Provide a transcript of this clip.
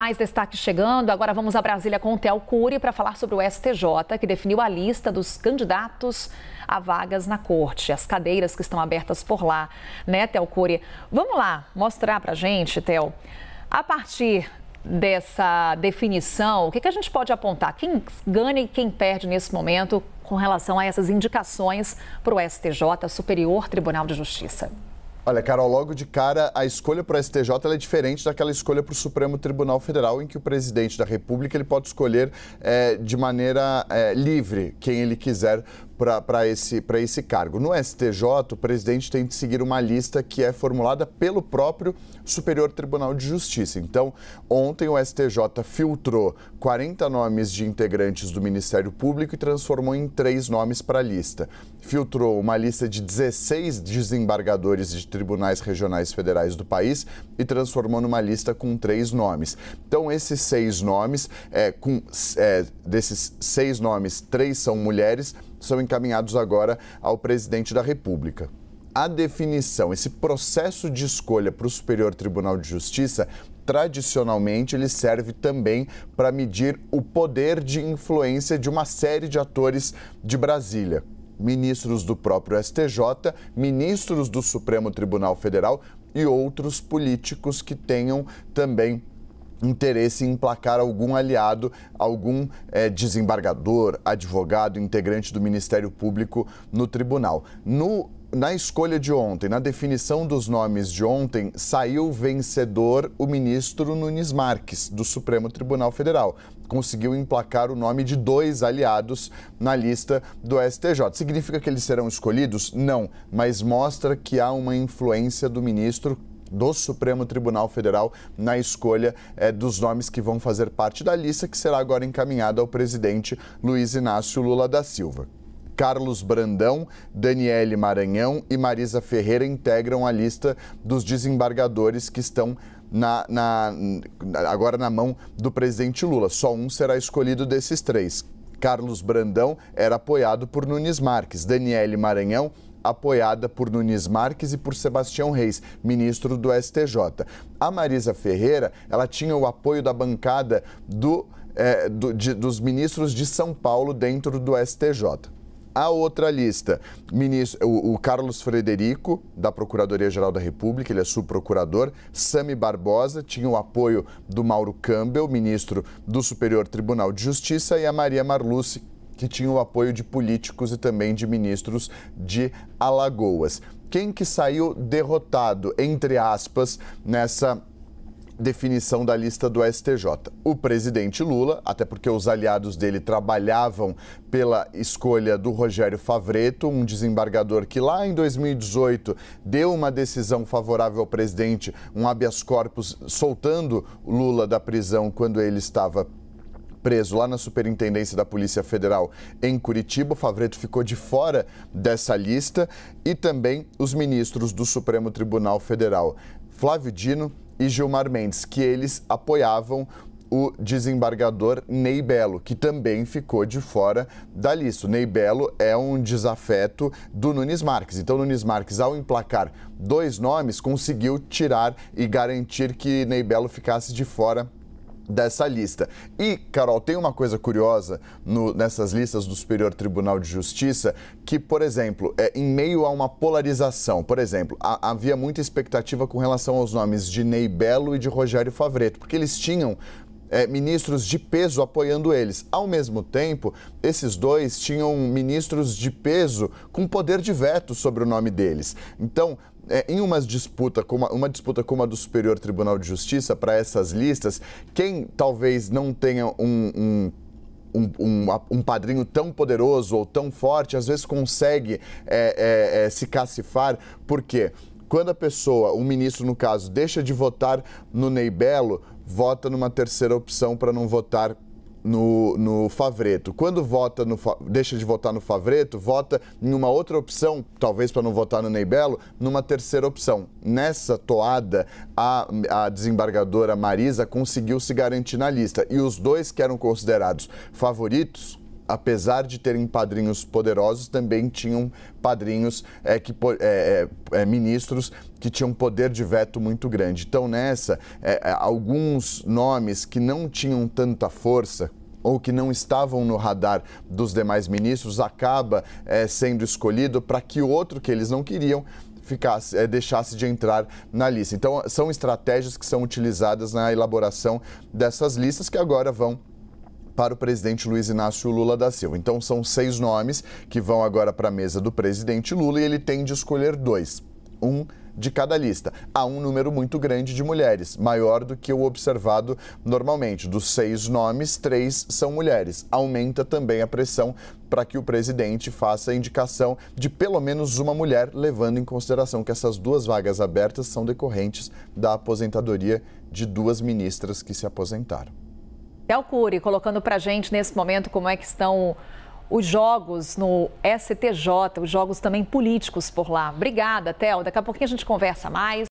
Mais destaques chegando. Agora vamos a Brasília com o Theo Cury para falar sobre o STJ, que definiu a lista dos candidatos a vagas na corte, as cadeiras que estão abertas por lá, né, Theo Cury? Vamos lá mostrar para gente, Theo. A partir dessa definição, o que, que a gente pode apontar? Quem ganha e quem perde nesse momento com relação a essas indicações para o STJ, Superior Tribunal de Justiça? Olha, Carol, logo de cara, a escolha para o STJ é diferente daquela escolha para o Supremo Tribunal Federal, em que o presidente da República ele pode escolher é, de maneira é, livre quem ele quiser para esse, esse cargo. No STJ, o presidente tem de seguir uma lista que é formulada pelo próprio Superior Tribunal de Justiça. Então, ontem o STJ filtrou 40 nomes de integrantes do Ministério Público e transformou em três nomes para a lista. Filtrou uma lista de 16 desembargadores de tribunais regionais federais do país e transformou numa lista com três nomes. Então, esses seis nomes, é, com, é, desses seis nomes, três são mulheres são encaminhados agora ao presidente da República a definição, esse processo de escolha para o Superior Tribunal de Justiça, tradicionalmente ele serve também para medir o poder de influência de uma série de atores de Brasília. Ministros do próprio STJ, ministros do Supremo Tribunal Federal e outros políticos que tenham também interesse em emplacar algum aliado, algum é, desembargador, advogado, integrante do Ministério Público no tribunal. No na escolha de ontem, na definição dos nomes de ontem, saiu vencedor o ministro Nunes Marques, do Supremo Tribunal Federal. Conseguiu emplacar o nome de dois aliados na lista do STJ. Significa que eles serão escolhidos? Não, mas mostra que há uma influência do ministro do Supremo Tribunal Federal na escolha é, dos nomes que vão fazer parte da lista, que será agora encaminhada ao presidente Luiz Inácio Lula da Silva. Carlos Brandão, Daniele Maranhão e Marisa Ferreira integram a lista dos desembargadores que estão na, na, agora na mão do presidente Lula. Só um será escolhido desses três. Carlos Brandão era apoiado por Nunes Marques, Daniele Maranhão apoiada por Nunes Marques e por Sebastião Reis, ministro do STJ. A Marisa Ferreira, ela tinha o apoio da bancada do, é, do, de, dos ministros de São Paulo dentro do STJ. A outra lista, o Carlos Frederico, da Procuradoria-Geral da República, ele é subprocurador. Sami Barbosa tinha o apoio do Mauro Campbell, ministro do Superior Tribunal de Justiça, e a Maria Marluce, que tinha o apoio de políticos e também de ministros de Alagoas. Quem que saiu derrotado, entre aspas, nessa definição da lista do STJ. O presidente Lula, até porque os aliados dele trabalhavam pela escolha do Rogério Favreto, um desembargador que lá em 2018 deu uma decisão favorável ao presidente, um habeas corpus, soltando Lula da prisão quando ele estava preso lá na Superintendência da Polícia Federal em Curitiba. O Favreto ficou de fora dessa lista e também os ministros do Supremo Tribunal Federal, Flávio Dino e Gilmar Mendes, que eles apoiavam o desembargador Ney Belo, que também ficou de fora da lista. O Ney Belo é um desafeto do Nunes Marques. Então, Nunes Marques, ao emplacar dois nomes, conseguiu tirar e garantir que Ney Belo ficasse de fora dessa lista. E, Carol, tem uma coisa curiosa no, nessas listas do Superior Tribunal de Justiça, que, por exemplo, é, em meio a uma polarização, por exemplo, a, havia muita expectativa com relação aos nomes de Ney Belo e de Rogério Favreto, porque eles tinham é, ministros de peso apoiando eles. Ao mesmo tempo, esses dois tinham ministros de peso com poder de veto sobre o nome deles. Então, é, em uma disputa como uma disputa como a do Superior Tribunal de Justiça para essas listas, quem talvez não tenha um, um um, um, um, padrinho tão poderoso ou tão forte, às vezes consegue é, é, é, se cacifar, porque quando a pessoa, o ministro no caso, deixa de votar no Ney vota numa terceira opção para não votar no, no Favreto. Quando vota no deixa de votar no Favreto, vota em uma outra opção, talvez para não votar no Neibelo, numa terceira opção. Nessa toada, a, a desembargadora Marisa conseguiu se garantir na lista. E os dois que eram considerados favoritos apesar de terem padrinhos poderosos, também tinham padrinhos é, que, é, é, é, ministros que tinham poder de veto muito grande. Então, nessa, é, é, alguns nomes que não tinham tanta força ou que não estavam no radar dos demais ministros acaba sendo escolhido para que outro que eles não queriam ficasse, é, deixasse de entrar na lista. Então, são estratégias que são utilizadas na elaboração dessas listas que agora vão para o presidente Luiz Inácio Lula da Silva. Então são seis nomes que vão agora para a mesa do presidente Lula e ele tem de escolher dois. Um de cada lista. Há um número muito grande de mulheres, maior do que o observado normalmente. Dos seis nomes, três são mulheres. Aumenta também a pressão para que o presidente faça a indicação de pelo menos uma mulher, levando em consideração que essas duas vagas abertas são decorrentes da aposentadoria de duas ministras que se aposentaram. Théo Cury, colocando para gente nesse momento como é que estão os jogos no STJ, os jogos também políticos por lá. Obrigada, Tel. Daqui a pouquinho a gente conversa mais.